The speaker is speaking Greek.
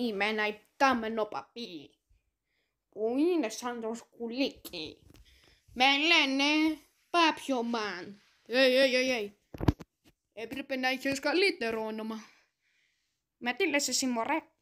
Είμαι ένα υπτάμενο παπί που είναι σαν το σκουλίκι. Με λένε Πάπιο Μαν. Ει, ει, ει, ει. Έπρεπε να είχες καλύτερο όνομα. Με τι λες εσύ μωρέ.